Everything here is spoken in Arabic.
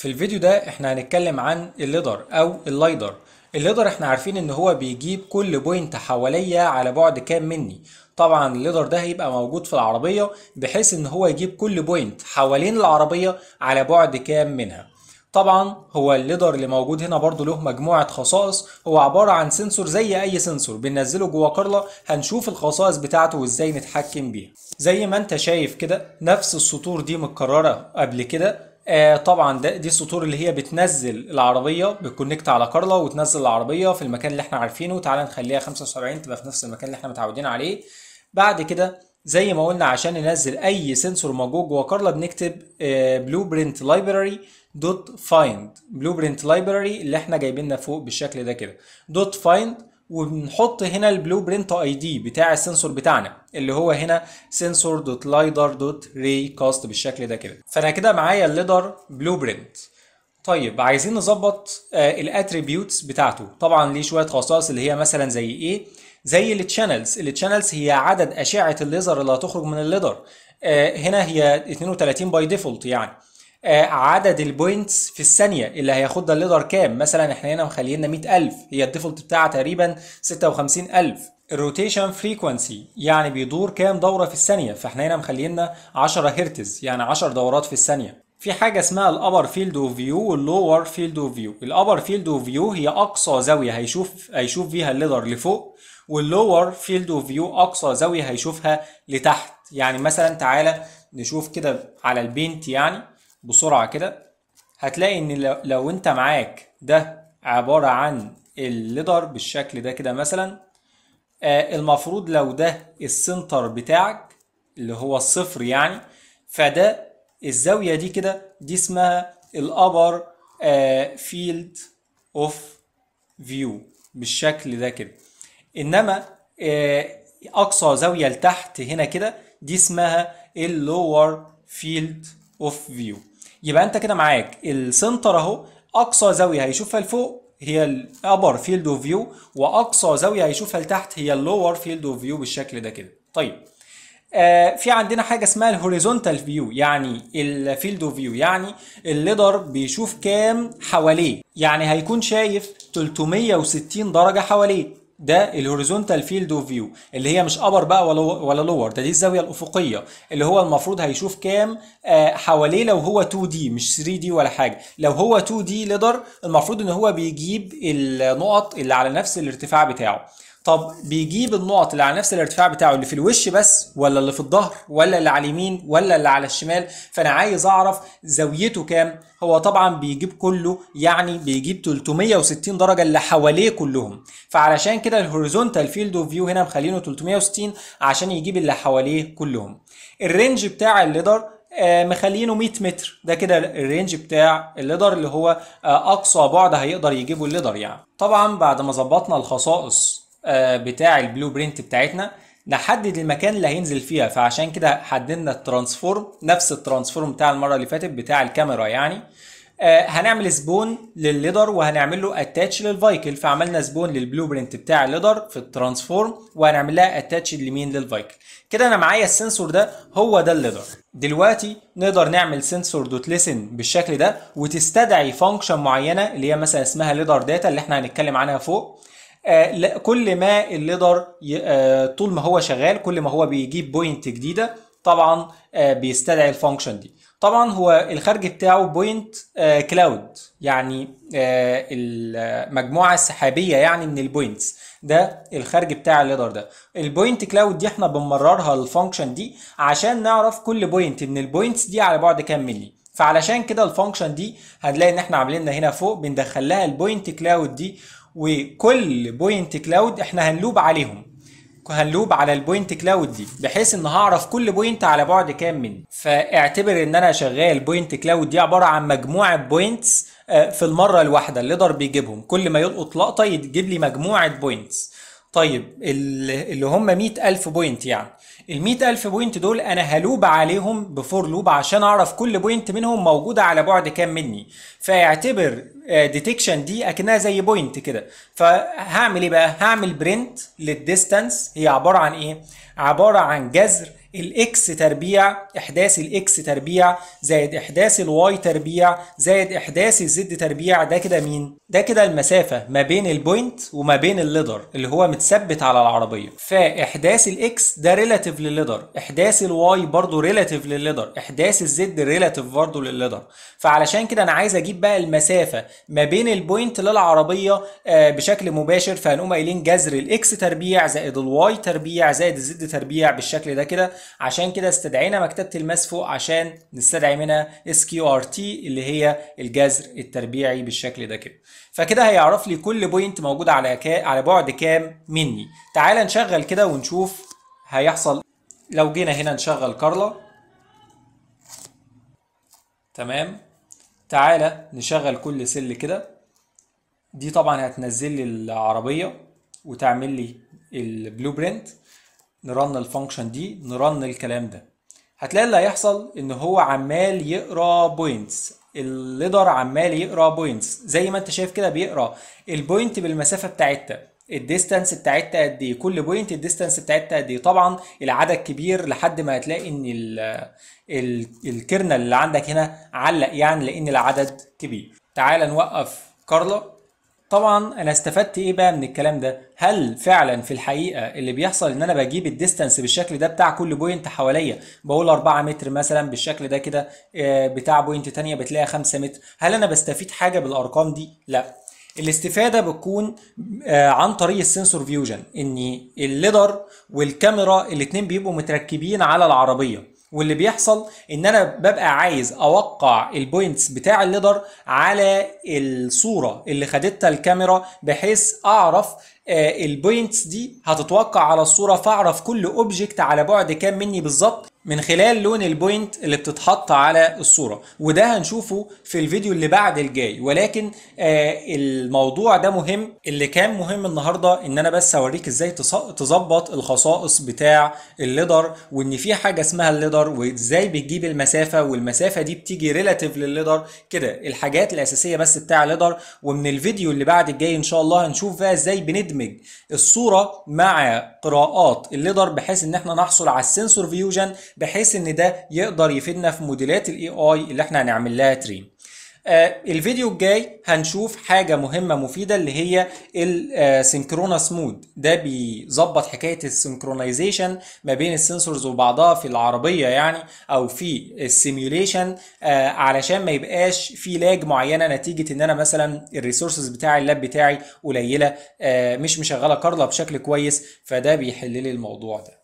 في الفيديو ده احنا هنتكلم عن الليدر او اللايدر الليدر احنا عارفين ان هو بيجيب كل بوينت حواليا على بعد كام مني طبعا الليدر ده هيبقى موجود في العربية بحيث ان هو يجيب كل بوينت حوالين العربية على بعد كام منها طبعا هو الليدر اللي موجود هنا برضو له مجموعة خصائص هو عبارة عن سنسور زي اي سنسور بننزله جوه كارلا هنشوف الخصائص بتاعته وازاي نتحكم بيها زي ما انت شايف كده نفس السطور دي متكررة قبل كده آه طبعا ده دي السطور اللي هي بتنزل العربيه بتكونكت على كارلا وتنزل العربيه في المكان اللي احنا عارفينه تعالى نخليها 75 تبقى في نفس المكان اللي احنا متعودين عليه بعد كده زي ما قلنا عشان ننزل اي سنسور موجود جوه كارلا بنكتب بلو برنت لايبراري دوت فايند بلو برنت لايبراري اللي احنا جايبينها فوق بالشكل ده كده دوت فايند وبنحط هنا البلو برنت اي دي بتاع السنسور بتاعنا اللي هو هنا سنسور دوت لايدر دوت ري كاست بالشكل ده كده فانا كده معايا الليدر بلو برنت طيب عايزين نظبط آه الاتريبيوتس بتاعته طبعا ليه شويه خصائص اللي هي مثلا زي ايه زي التشانلز التشانلز هي عدد اشعه الليزر اللي هتخرج من الليدر آه هنا هي 32 باي ديفولت يعني آه، عدد البوينتس في الثانيه اللي هياخدها الليدر كام مثلا احنا هنا مخلينا 100000 هي الديفولت بتاعها تقريبا 56000 الروتيشن فريكونسي يعني بيدور كام دوره في الثانيه فاحنا هنا مخلينا 10 هرتز يعني 10 دورات في الثانيه في حاجة اسمها الأبر فيلد اوف فيو واللور فيلد اوف فيو، الأبر فيلد اوف فيو هي أقصى زاوية هيشوف هيشوف فيها الليدر لفوق واللور فيلد اوف فيو أقصى زاوية هيشوفها لتحت، يعني مثلا تعالى نشوف كده على البينت يعني بسرعة كده هتلاقي ان لو انت معاك ده عبارة عن الليدر بالشكل ده كده مثلا آه المفروض لو ده السنتر بتاعك اللي هو الصفر يعني فده الزاوية دي كده دي اسمها الابر فيلد اوف فيو بالشكل ده كده انما آه اقصى زاوية لتحت هنا كده دي اسمها اللور فيلد اوف فيو يبقى انت كده معاك السنتر اهو اقصى زاويه هيشوفها لفوق هي الابر فيلد اوف فيو واقصى زاويه هيشوفها لتحت هي اللور فيلد اوف فيو بالشكل ده كده طيب آه في عندنا حاجه اسمها الهوريزونتال فيو يعني الفيلد اوف فيو يعني الليدر بيشوف كام حواليه يعني هيكون شايف 360 درجه حواليه ده الهوريزونتال فيلد اوف فيو اللي هي مش ابر بقى ولا ولا لور ده دي الزاويه الافقيه اللي هو المفروض هيشوف كام آه، حواليه لو هو 2 دي مش 3 دي ولا حاجه لو هو 2 دي ليدر المفروض ان هو بيجيب النقط اللي على نفس الارتفاع بتاعه طب بيجيب النقط اللي على نفس الارتفاع بتاعه اللي في الوش بس ولا اللي في الظهر ولا اللي على اليمين ولا اللي على الشمال فانا عايز اعرف زاويته كام هو طبعا بيجيب كله يعني بيجيب 360 درجه اللي حواليه كلهم فعلشان كده الهوريزونتال فيلد اوف فيو هنا مخلينه 360 عشان يجيب اللي حواليه كلهم الرينج بتاع الليدر آه، مخلينه 100 متر ده كده الرينج بتاع الليدر اللي هو آه، اقصى بعد هيقدر يجيبه الليدر يعني طبعا بعد ما ظبطنا الخصائص آه، بتاع البلو برينت بتاعتنا نحدد المكان اللي هينزل فيها فعشان كده حددنا الترانسفورم نفس الترانسفورم بتاع المره اللي فاتت بتاع الكاميرا يعني آه، هنعمل سبون للليدر وهنعمل له اتاتش للفايكل فعملنا سبون للبلو برنت بتاع الليدر في الترانسفورم وهنعمل لها اتاتش لمين للفايكل كده انا معايا السنسور ده هو ده الليدر دلوقتي نقدر نعمل سنسور دوت لسن بالشكل ده وتستدعي فانكشن معينه اللي هي مثلا اسمها ليدر داتا اللي احنا هنتكلم عنها فوق آه، كل ما الليدر آه، طول ما هو شغال كل ما هو بيجيب بوينت جديده طبعا آه، بيستدعي الفانكشن دي طبعا هو الخارج بتاعه بوينت كلاود يعني المجموعه السحابيه يعني من البوينتس ده الخارج بتاع الليدر ده البوينت كلاود دي احنا بنمررها الفانكشن دي عشان نعرف كل بوينت من البوينتس دي على بعد كام ملي فعلشان كده الفانكشن دي هنلاقي ان احنا عاملين هنا فوق بندخل لها البوينت كلاود دي وكل بوينت كلاود احنا هنلوب عليهم هنلوب على البوينت كلاود دي بحيث ان هعرف كل بوينت على بعد كام مني فاعتبر ان انا شغال بوينت كلاود دي عباره عن مجموعه بوينتس آه، في المره الواحده الليدر بيجيبهم كل ما يلقط لقطه يجيب لي مجموعه بوينتس طيب اللي هم 100000 بوينت يعني ال 100000 بوينت دول انا هلوب عليهم بفور لوب عشان اعرف كل بوينت منهم موجوده على بعد كام مني فيعتبر ديتكشن آه، دي اكنها زي بوينت كده فهعمل ايه بقى هعمل برنت للديستانس هي عباره عن ايه عباره عن جذر الاكس تربيع احداث الاكس تربيع زائد احداث الواي تربيع زائد احداث الزد تربيع ده كده مين ده كده المسافه ما بين البوينت وما بين الليدر اللي هو متثبت على العربيه فاحداث الاكس ده ريلاتيف للليدر احداث الواي برضو ريلاتيف للليدر احداث الزد ريلاتيف برضو للليدر فعلشان كده انا عايز اجيب بقى المسافه ما بين البوينت للعربيه آه، بشكل مباشر فهنقوم قايلين جذر الاكس تربيع زائد الواي تربيع زائد الزد تربيع بالشكل ده كده عشان كده استدعينا مكتبه الماس فوق عشان نستدعي منها اس كيو ار تي اللي هي الجذر التربيعي بالشكل ده كده فكده هيعرف لي كل بوينت موجود على كا... على بعد كام مني تعال نشغل كده ونشوف هيحصل لو جينا هنا نشغل كارلا تمام تعالى نشغل كل سل كده دي طبعا هتنزل لي العربيه وتعمل لي البلو برنت نرن الفانكشن دي نرن الكلام ده هتلاقي اللي هيحصل ان هو عمال يقرا بوينتس الليدر عمال يقرا بوينتس زي ما انت شايف كده بيقرا البوينت بالمسافه بتاعتها الديستانس بتاعتها قد ايه كل بوينت الديستانس بتاعتها قد ايه طبعا العدد كبير لحد ما هتلاقي ان الكرنل اللي عندك هنا علق يعني لان العدد كبير تعال نوقف كارلا طبعا انا استفدت ايه بقى من الكلام ده هل فعلا في الحقيقه اللي بيحصل ان انا بجيب الديستانس بالشكل ده بتاع كل بوينت حواليا بقول 4 متر مثلا بالشكل ده كده آه، بتاع بوينت تانية بتلاقي 5 متر هل انا بستفيد حاجه بالارقام دي لا الاستفادة بتكون آه، عن طريق السنسور فيوجن ان الليدر والكاميرا الاتنين بيبقوا متركبين على العربية واللي بيحصل ان انا ببقى عايز اوقع البوينتس بتاع الليدر على الصوره اللي خدتها الكاميرا بحيث اعرف آه، البوينتس دي هتتوقع على الصوره فاعرف كل اوبجكت على بعد كام مني بالظبط من خلال لون البوينت اللي بتتحط على الصورة وده هنشوفه في الفيديو اللي بعد الجاي ولكن آه الموضوع ده مهم اللي كان مهم النهاردة ان انا بس اوريك ازاي تظبط الخصائص بتاع الليدر وان في حاجة اسمها الليدر وازاي بتجيب المسافة والمسافة دي بتيجي ريلاتيف للليدر كده الحاجات الاساسية بس بتاع الليدر ومن الفيديو اللي بعد الجاي ان شاء الله هنشوف بقى ازاي بندمج الصورة مع قراءات الليدر بحيث ان احنا نحصل على السنسور فيوجن بحيث ان ده يقدر يفيدنا في موديلات الاي اي اللي احنا هنعمل لها ترين آه، الفيديو الجاي هنشوف حاجة مهمة مفيدة اللي هي السنكرونس مود آه، ده بيظبط حكاية السينكرونايزيشن ما بين السنسورز وبعضها في العربية يعني او في السيميوليشن آه، علشان ما يبقاش في لاج معينة نتيجة ان انا مثلا الريسورسز بتاع اللاب بتاعي قليلة مش مشغلة كارلا بشكل كويس فده بيحل لي الموضوع ده